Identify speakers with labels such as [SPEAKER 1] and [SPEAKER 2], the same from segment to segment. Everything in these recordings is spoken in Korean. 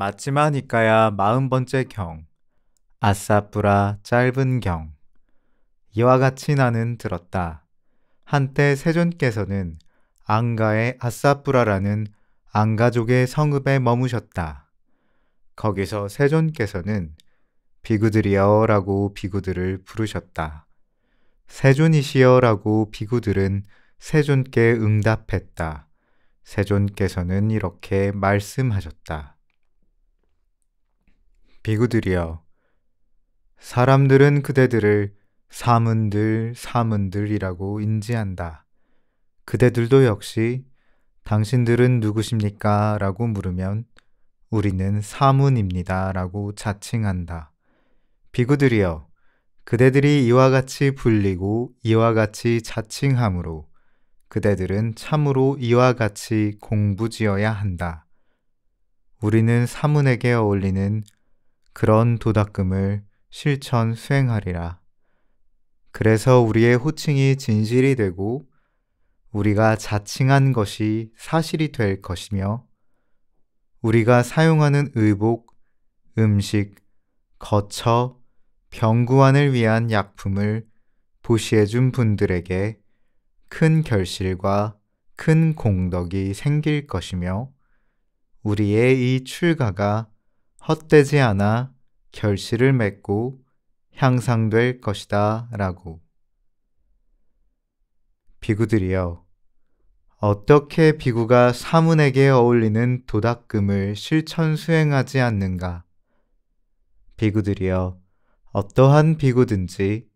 [SPEAKER 1] 마치마 니까야 마흔번째 경 아싸뿌라 짧은 경 이와 같이 나는 들었다. 한때 세존께서는 앙가의 아싸뿌라라는 앙가족의 성읍에 머무셨다. 거기서 세존께서는 비구들이여라고 비구들을 부르셨다. 세존이시여라고 비구들은 세존께 응답했다. 세존께서는 이렇게 말씀하셨다. 비구들이여 사람들은 그대들을 사문들 사문들이라고 인지한다. 그대들도 역시 당신들은 누구십니까? 라고 물으면 우리는 사문입니다. 라고 자칭한다. 비구들이여 그대들이 이와 같이 불리고 이와 같이 자칭함으로 그대들은 참으로 이와 같이 공부지어야 한다. 우리는 사문에게 어울리는 그런 도닥금을 실천 수행하리라. 그래서 우리의 호칭이 진실이 되고 우리가 자칭한 것이 사실이 될 것이며 우리가 사용하는 의복, 음식, 거처, 병구안을 위한 약품을 보시해 준 분들에게 큰 결실과 큰 공덕이 생길 것이며 우리의 이 출가가 헛되지 않아 결실을 맺고 향상될 것이다. 라고. 비구들이여, 어떻게 비구가 사문에게 어울리는 도닥금을 실천 수행하지 않는가? 비구들이여, 어떠한 비구든지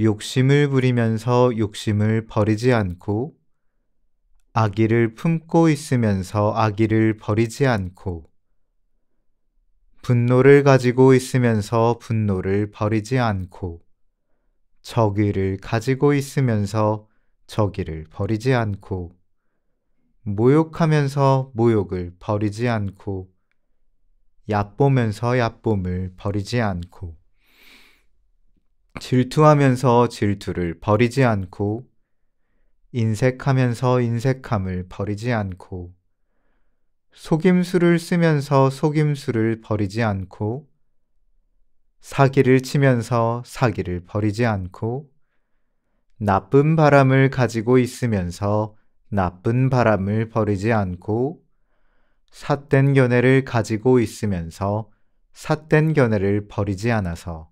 [SPEAKER 1] 욕심을 부리면서 욕심을 버리지 않고 아기를 품고 있으면서 아기를 버리지 않고 분노를 가지고 있으면서 분노를 버리지 않고 저기를 가지고 있으면서 저기를 버리지 않고 모욕하면서 모욕을 버리지 않고 얕보면서 얕봄을 버리지 않고 질투하면서 질투를 버리지 않고 인색하면서 인색함을 버리지 않고 속임수를 쓰면서 속임수를 버리지 않고 사기를 치면서 사기를 버리지 않고 나쁜 바람을 가지고 있으면서 나쁜 바람을 버리지 않고 삿된 견해를 가지고 있으면서 삿된 견해를 버리지 않아서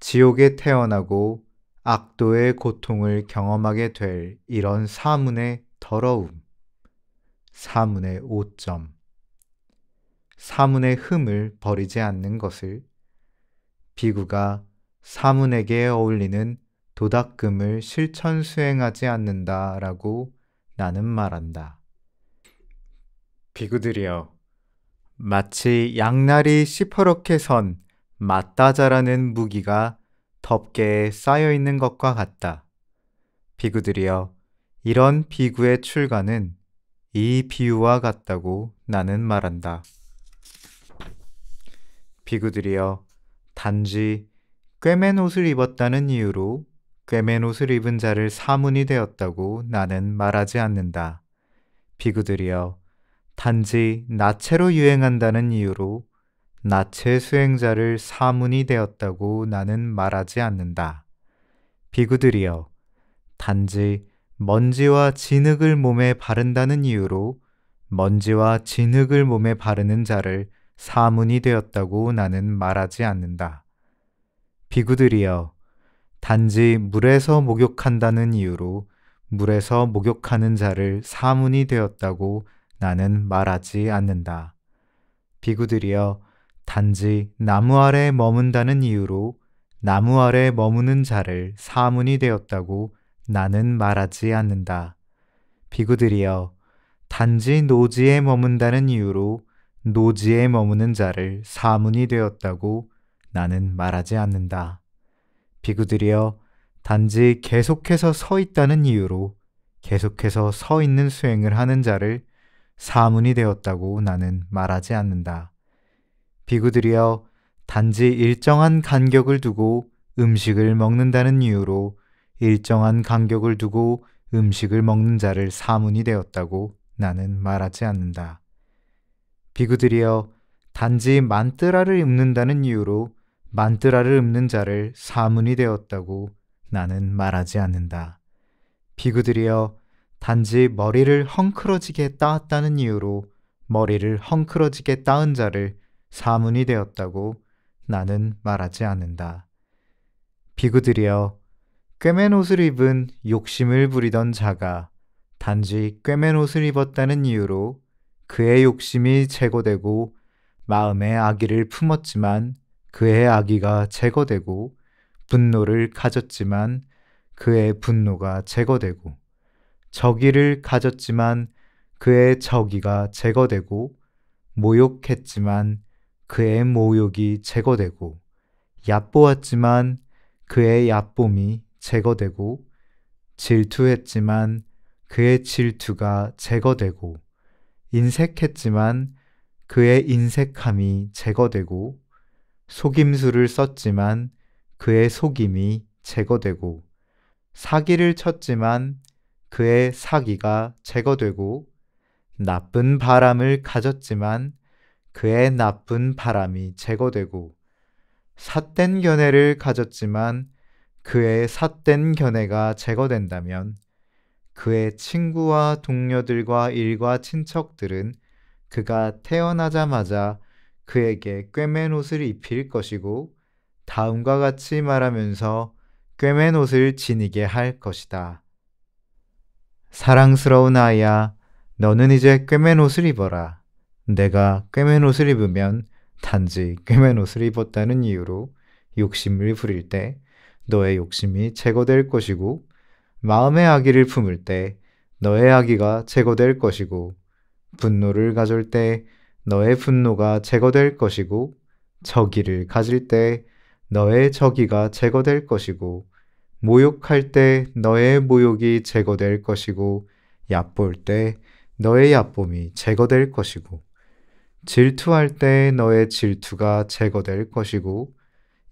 [SPEAKER 1] 지옥에 태어나고 악도의 고통을 경험하게 될 이런 사문의 더러움. 사문의 오점 사문의 흠을 버리지 않는 것을 비구가 사문에게 어울리는 도닥금을 실천 수행하지 않는다라고 나는 말한다. 비구들이여, 마치 양날이 시퍼렇게 선 맞다자라는 무기가 덮개에 쌓여 있는 것과 같다. 비구들이여, 이런 비구의 출가는 이 비유와 같다고 나는 말한다. 비구들이여 단지 꿰맨 옷을 입었다는 이유로 꿰맨 옷을 입은 자를 사문이 되었다고 나는 말하지 않는다. 비구들이여 단지 나체로 유행한다는 이유로 나체 수행자를 사문이 되었다고 나는 말하지 않는다. 비구들이여 단지 먼지와 진흙을 몸에 바른다는 이유로 먼지와 진흙을 몸에 바르는 자를 사문이 되었다고 나는 말하지 않는다. 비구들이여, 단지 물에서 목욕한다는 이유로 물에서 목욕하는 자를 사문이 되었다고 나는 말하지 않는다. 비구들이여, 단지 나무 아래 머문다는 이유로 나무 아래 머무는 자를 사문이 되었다고 나는 말하지 않는다. 비구들이여, 단지 노지에 머문다는 이유로 노지에 머무는 자를 사문이 되었다고 나는 말하지 않는다. 비구들이여, 단지 계속해서 서 있다는 이유로 계속해서 서 있는 수행을 하는 자를 사문이 되었다고 나는 말하지 않는다. 비구들이여, 단지 일정한 간격을 두고 음식을 먹는다는 이유로 일정한 간격을 두고 음식을 먹는 자를 사문이 되었다고 나는 말하지 않는다. 비구들이여 단지 만뜨라를 읊는다는 이유로 만뜨라를 읊는 자를 사문이 되었다고 나는 말하지 않는다. 비구들이여 단지 머리를 헝클어지게 따았다는 이유로 머리를 헝클어지게 따은 자를 사문이 되었다고 나는 말하지 않는다. 비구들이여 꿰맨 옷을 입은 욕심을 부리던 자가 단지 꿰맨 옷을 입었다는 이유로 그의 욕심이 제거되고 마음의 아기를 품었지만 그의 아기가 제거되고 분노를 가졌지만 그의 분노가 제거되고 저기를 가졌지만 그의 저기가 제거되고 모욕했지만 그의 모욕이 제거되고 얕보았지만 그의 얕봄이 제거되고 질투했지만 그의 질투가 제거되고 인색했지만 그의 인색함이 제거되고 속임수를 썼지만 그의 속임이 제거되고 사기를 쳤지만 그의 사기가 제거되고 나쁜 바람을 가졌지만 그의 나쁜 바람이 제거되고 삿된 견해를 가졌지만 그의 삿된 견해가 제거된다면 그의 친구와 동료들과 일과 친척들은 그가 태어나자마자 그에게 꿰맨 옷을 입힐 것이고 다음과 같이 말하면서 꿰맨 옷을 지니게 할 것이다. 사랑스러운 아이야, 너는 이제 꿰맨 옷을 입어라. 내가 꿰맨 옷을 입으면 단지 꿰맨 옷을 입었다는 이유로 욕심을 부릴 때 너의 욕심이 제거될 것이고 마음의 아기를 품을 때 너의 아기가 제거될 것이고 분노를 가질 때 너의 분노가 제거될 것이고 저기를 가질 때 너의 저기가 제거될 것이고 모욕할 때 너의 모욕이 제거될 것이고 얕볼 때 너의 얕봄이 제거될 것이고 질투할 때 너의 질투가 제거될 것이고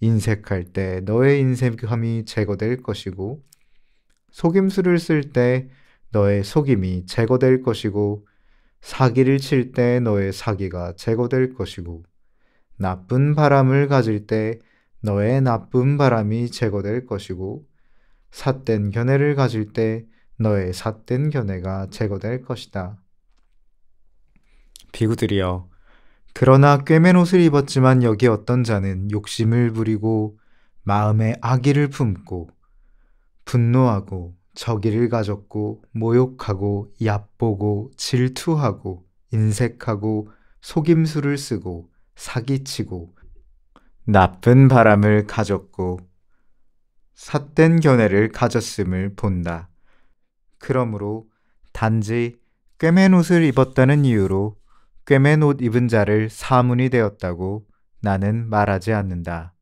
[SPEAKER 1] 인색할 때 너의 인색함이 제거될 것이고 속임수를 쓸 때 너의 속임이 제거될 것이고 사기를 칠 때 너의 사기가 제거될 것이고 나쁜 바람을 가질 때 너의 나쁜 바람이 제거될 것이고 삿된 견해를 가질 때 너의 삿된 견해가 제거될 것이다. 비구들이여 그러나 꿰맨 옷을 입었지만 여기 어떤 자는 욕심을 부리고 마음에 악의를 품고 분노하고 저기를 가졌고 모욕하고 얕보고 질투하고 인색하고 속임수를 쓰고 사기치고 나쁜 바람을 가졌고 삿된 견해를 가졌음을 본다. 그러므로 단지 꿰맨 옷을 입었다는 이유로 꿰맨 옷 입은 자를 사문이 되었다고 나는 말하지 않는다.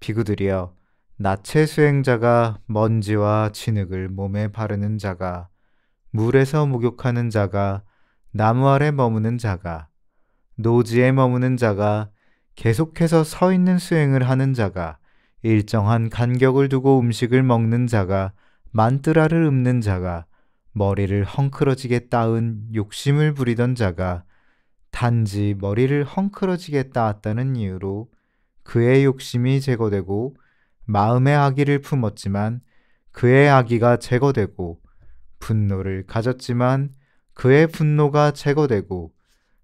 [SPEAKER 1] 비구들이여 나체 수행자가 먼지와 진흙을 몸에 바르는 자가 물에서 목욕하는 자가 나무 아래 머무는 자가 노지에 머무는 자가 계속해서 서 있는 수행을 하는 자가 일정한 간격을 두고 음식을 먹는 자가 만뜨라를 읊는 자가 머리를 헝클어지게 따은 욕심을 부리던 자가 단지 머리를 헝클어지게 따았다는 이유로 그의 욕심이 제거되고 마음의 아기를 품었지만 그의 아기가 제거되고 분노를 가졌지만 그의 분노가 제거되고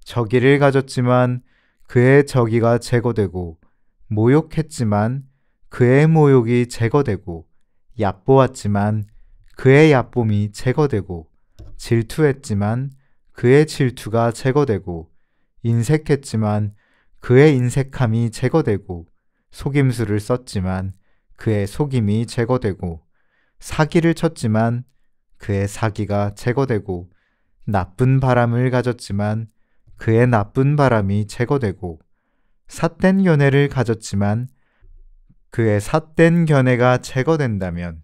[SPEAKER 1] 저기를 가졌지만 그의 저기가 제거되고 모욕했지만 그의 모욕이 제거되고 얕보았지만 그의 얕봄이 제거되고 질투했지만 그의 질투가 제거되고 인색했지만 그의 인색함이 제거되고 속임수를 썼지만 그의 속임이 제거되고 사기를 쳤지만 그의 사기가 제거되고 나쁜 바람을 가졌지만 그의 나쁜 바람이 제거되고 삿된 견해를 가졌지만 그의 삿된 견해가 제거된다면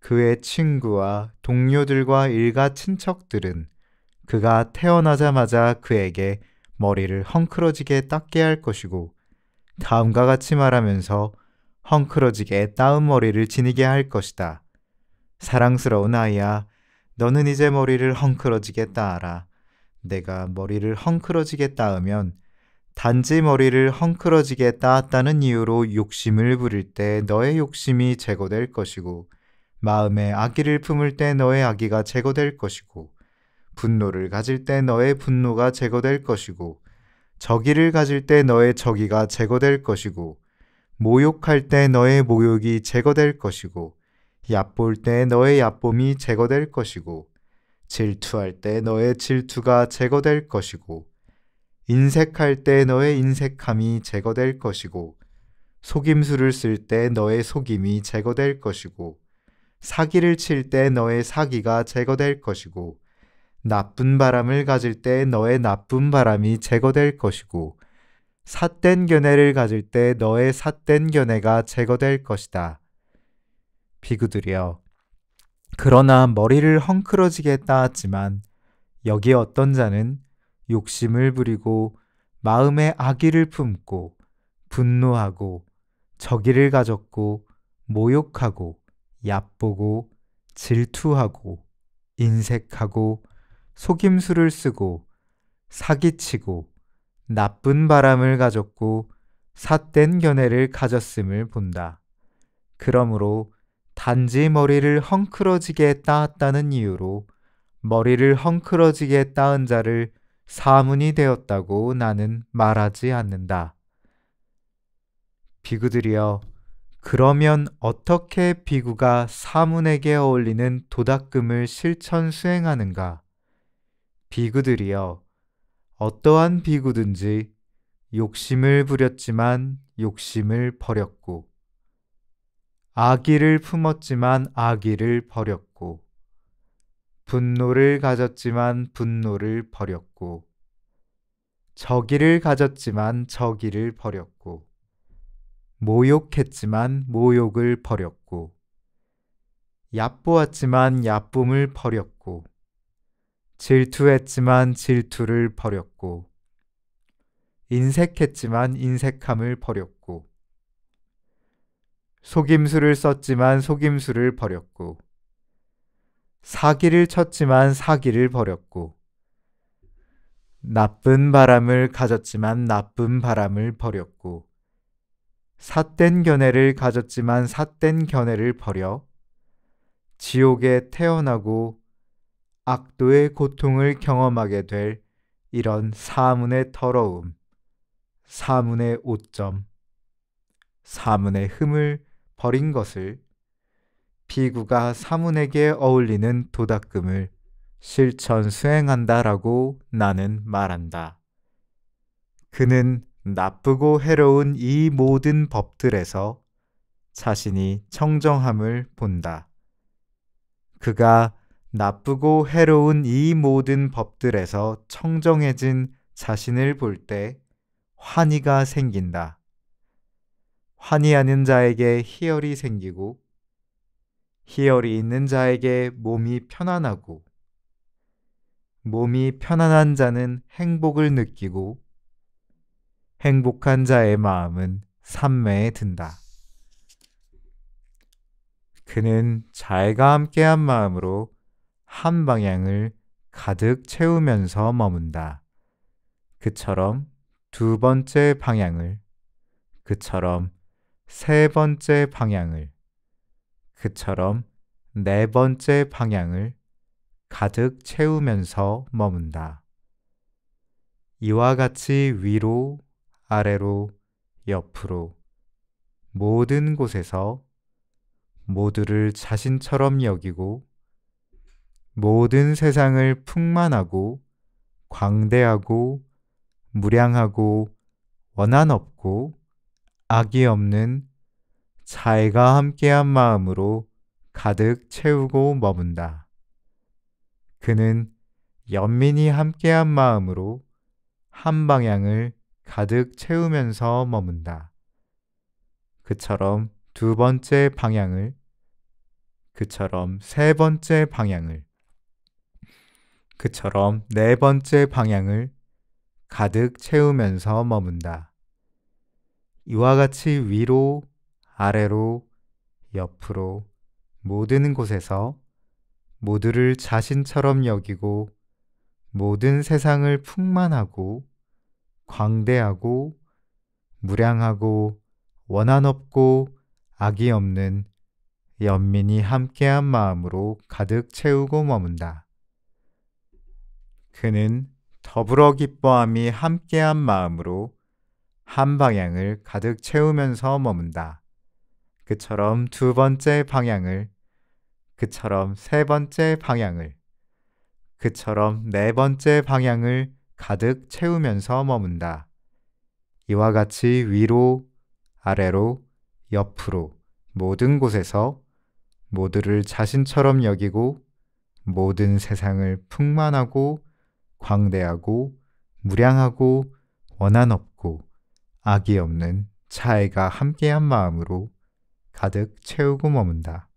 [SPEAKER 1] 그의 친구와 동료들과 일가 친척들은 그가 태어나자마자 그에게 머리를 헝클어지게 닦게 할 것이고 다음과 같이 말하면서 헝클어지게 따은 머리를 지니게 할 것이다. 사랑스러운 아이야, 너는 이제 머리를 헝클어지게 따라. 내가 머리를 헝클어지게 따으면 단지 머리를 헝클어지게 따았다는 이유로 욕심을 부릴 때 너의 욕심이 제거될 것이고 마음에 아기를 품을 때 너의 아기가 제거될 것이고 분노를 가질 때 너의 분노가 제거될 것이고 저기를 가질 때 너의 저기가 제거될 것이고 모욕할 때 너의 모욕이 제거될 것이고 얕볼 때 너의 얕봄이 제거될 것이고 질투할 때 너의 질투가 제거될 것이고 인색할 때 너의 인색함이 제거될 것이고 속임수를 쓸 때 너의 속임이 제거될 것이고 사기를 칠 때 너의 사기가 제거될 것이고 나쁜 바람을 가질 때 너의 나쁜 바람이 제거될 것이고 삿된 견해를 가질 때 너의 삿된 견해가 제거될 것이다. 비구들이여 그러나 머리를 헝클어지게 따았지만 여기 어떤 자는 욕심을 부리고 마음에 악의를 품고 분노하고 저기를 가졌고 모욕하고 얕보고 질투하고 인색하고 속임수를 쓰고 사기치고 나쁜 바람을 가졌고 삿된 견해를 가졌음을 본다. 그러므로 단지 머리를 헝클어지게 따았다는 이유로 머리를 헝클어지게 따은 자를 사문이 되었다고 나는 말하지 않는다. 비구들이여, 그러면 어떻게 비구가 사문에게 어울리는 도닥금을 실천 수행하는가? 비구들이여 어떠한 비구든지 욕심을 부렸지만 욕심을 버렸고 아기를 품었지만 아기를 버렸고 분노를 가졌지만 분노를 버렸고 저기를 가졌지만 저기를 버렸고 모욕했지만 모욕을 버렸고 얕보았지만 얕쁨을 버렸고 질투했지만 질투를 버렸고, 인색했지만 인색함을 버렸고, 속임수를 썼지만 속임수를 버렸고, 사기를 쳤지만 사기를 버렸고, 나쁜 바람을 가졌지만 나쁜 바람을 버렸고, 삿된 견해를 가졌지만 삿된 견해를 버려 지옥에 태어나고 악도의 고통을 경험하게 될 이런 사문의 더러움, 사문의 오점, 사문의 흠을 버린 것을 비구가 사문에게 어울리는 도닥금을 실천 수행한다라고 나는 말한다. 그는 나쁘고 해로운 이 모든 법들에서 자신이 청정함을 본다. 그가 나쁘고 해로운 이 모든 법들에서 청정해진 자신을 볼 때 환희가 생긴다. 환희하는 자에게 희열이 생기고 희열이 있는 자에게 몸이 편안하고 몸이 편안한 자는 행복을 느끼고 행복한 자의 마음은 산매에 든다. 그는 자애가 함께한 마음으로 한 방향을 가득 채우면서 머문다. 그처럼 두 번째 방향을, 그처럼 세 번째 방향을, 그처럼 네 번째 방향을 가득 채우면서 머문다. 이와 같이 위로, 아래로, 옆으로, 모든 곳에서 모두를 자신처럼 여기고 모든 세상을 풍만하고 광대하고 무량하고 원한 없고 악이 없는 자애가 함께한 마음으로 가득 채우고 머문다. 그는 연민이 함께한 마음으로 한 방향을 가득 채우면서 머문다. 그처럼 두 번째 방향을, 그처럼 세 번째 방향을, 그처럼 네 번째 방향을 가득 채우면서 머문다. 이와 같이 위로, 아래로, 옆으로, 모든 곳에서 모두를 자신처럼 여기고 모든 세상을 풍만하고 광대하고 무량하고 원한 없고 악이 없는 연민이 함께한 마음으로 가득 채우고 머문다. 그는 더불어 기뻐함이 함께한 마음으로 한 방향을 가득 채우면서 머문다. 그처럼 두 번째 방향을, 그처럼 세 번째 방향을, 그처럼 네 번째 방향을 가득 채우면서 머문다. 이와 같이 위로, 아래로, 옆으로 모든 곳에서 모두를 자신처럼 여기고 모든 세상을 풍만하고 광대하고 무량하고 원한 없고 악이 없는 차애가 함께한 마음으로 가득 채우고 머문다.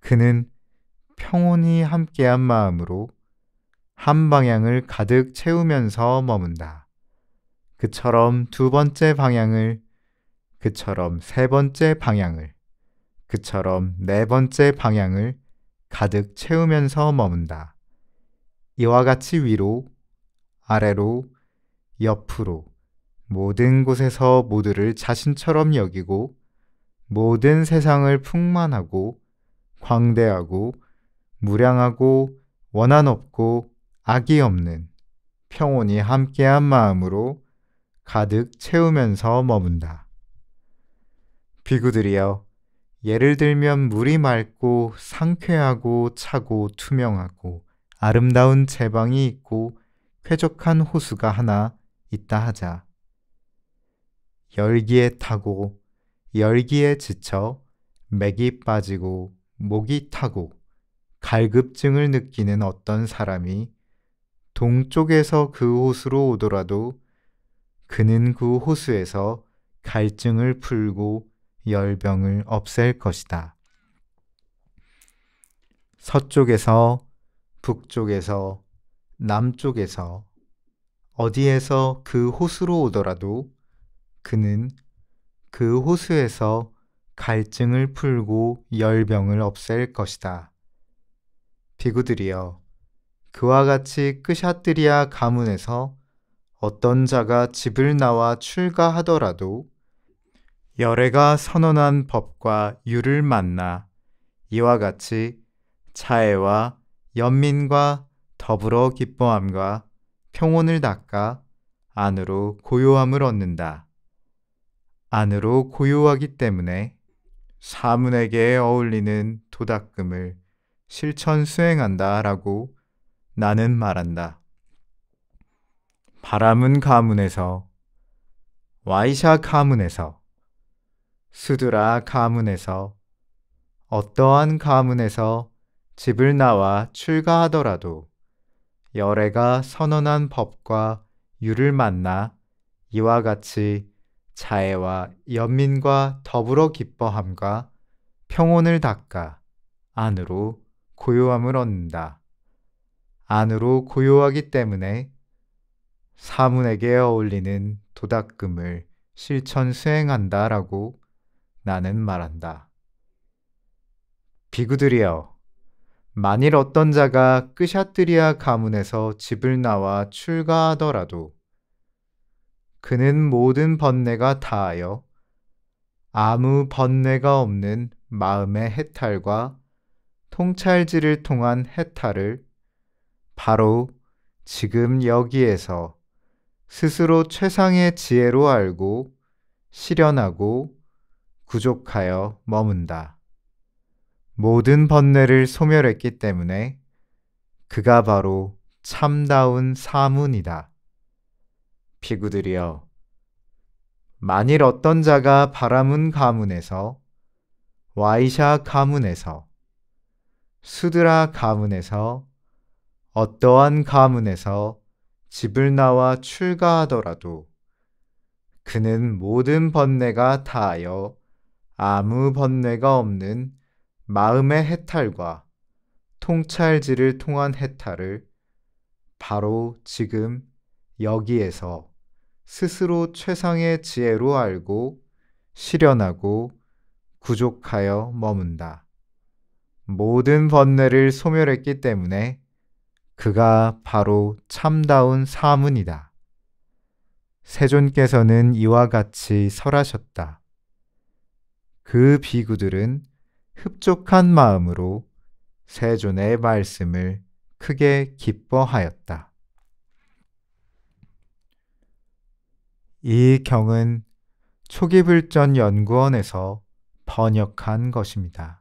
[SPEAKER 1] 그는 평온이 함께한 마음으로 한 방향을 가득 채우면서 머문다. 그처럼 두 번째 방향을, 그처럼 세 번째 방향을, 그처럼 네 번째 방향을 가득 채우면서 머문다. 이와 같이 위로, 아래로, 옆으로 모든 곳에서 모두를 자신처럼 여기고 모든 세상을 풍만하고 광대하고 무량하고 원한 없고 악이 없는 평온이 함께한 마음으로 가득 채우면서 머문다. 비구들이여, 예를 들면 물이 맑고 상쾌하고 차고 투명하고 아름다운 제방이 있고 쾌적한 호수가 하나 있다 하자. 열기에 타고 열기에 지쳐 맥이 빠지고 목이 타고 갈급증을 느끼는 어떤 사람이 동쪽에서 그 호수로 오더라도 그는 그 호수에서 갈증을 풀고 열병을 없앨 것이다. 서쪽에서 북쪽에서 남쪽에서 어디에서 그 호수로 오더라도 그는 그 호수에서 갈증을 풀고 열병을 없앨 것이다. 비구들이여 그와 같이 끄샤뜨리아 가문에서 어떤 자가 집을 나와 출가하더라도 열애가 선언한 법과 유를 만나 이와 같이 차애와 연민과 더불어 기뻐함과 평온을 닦아 안으로 고요함을 얻는다. 안으로 고요하기 때문에 사문에게 어울리는 도닦음을 실천 수행한다 라고 나는 말한다. 바람은 가문에서, 와이샤 가문에서, 수드라 가문에서, 어떠한 가문에서 집을 나와 출가하더라도 열애가 선언한 법과 유를 만나 이와 같이 자애와 연민과 더불어 기뻐함과 평온을 닦아 안으로 고요함을 얻는다. 안으로 고요하기 때문에 사문에게 어울리는 도닥금을 실천 수행한다라고 나는 말한다. 비구들이여, 만일 어떤 자가 끄샤뜨리아 가문에서 집을 나와 출가하더라도 그는 모든 번뇌가 다하여 아무 번뇌가 없는 마음의 해탈과 통찰지를 통한 해탈을 바로 지금 여기에서 스스로 최상의 지혜로 알고 실현하고 구족하여 머문다. 모든 번뇌를 소멸했기 때문에 그가 바로 참다운 사문이다. 피구들이여, 만일 어떤 자가 바람은 가문에서, 와이샤 가문에서, 수드라 가문에서, 어떠한 가문에서 집을 나와 출가하더라도 그는 모든 번뇌가 다하여 아무 번뇌가 없는 마음의 해탈과 통찰지를 통한 해탈을 바로 지금 여기에서 스스로 최상의 지혜로 알고 실현하고 구족하여 머문다. 모든 번뇌를 소멸했기 때문에 그가 바로 참다운 사문이다. 세존께서는 이와 같이 설하셨다. 그 비구들은 흡족한 마음으로 세존의 말씀을 크게 기뻐하였다. 이 경은 초기불전 연구원에서 번역한 것입니다.